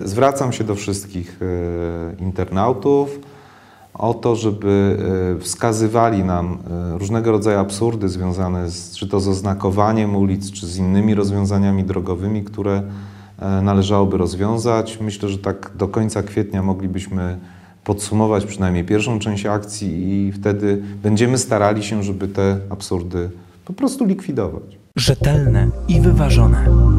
Zwracam się do wszystkich e, internautów o to, żeby e, wskazywali nam e, różnego rodzaju absurdy związane z, czy to z oznakowaniem ulic, czy z innymi rozwiązaniami drogowymi, które należałoby rozwiązać. Myślę, że tak do końca kwietnia moglibyśmy podsumować przynajmniej pierwszą część akcji i wtedy będziemy starali się, żeby te absurdy po prostu likwidować. Rzetelne i wyważone.